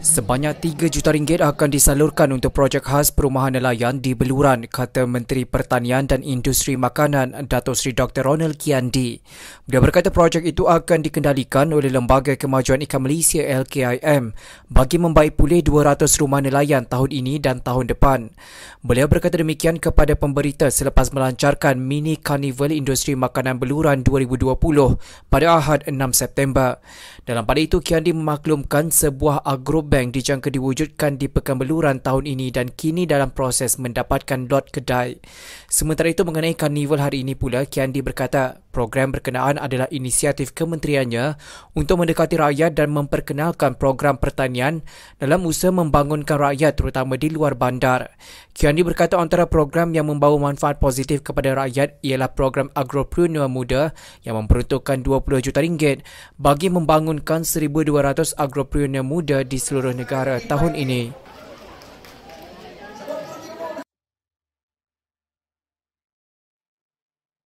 Sebanyak 3 juta ringgit akan disalurkan untuk projek khas perumahan nelayan di Beluran, kata Menteri Pertanian dan Industri Makanan Datuk Sri Dr. Ronald Kiandi. Beliau berkata projek itu akan dikendalikan oleh Lembaga Kemajuan Ikan Malaysia LKIM bagi membaik pulih 200 rumah nelayan tahun ini dan tahun depan. Beliau berkata demikian kepada pemberita selepas melancarkan Mini Carnival Industri Makanan Beluran 2020 pada Ahad 6 September. Dalam pada itu, Kiandi memaklumkan sebuah agrob bank dijangka diwujudkan di Pekan Beluran tahun ini dan kini dalam proses mendapatkan lot kedai. Sementara itu mengenai karnival hari ini pula, Kiandi berkata, program berkenaan adalah inisiatif kementeriannya untuk mendekati rakyat dan memperkenalkan program pertanian dalam usaha membangunkan rakyat terutama di luar bandar. Kiani berkata antara program yang membawa manfaat positif kepada rakyat ialah program Agropreneur Muda yang memperuntukkan 20 juta ringgit bagi membangunkan 1200 agropreneur muda di seluruh negara tahun ini.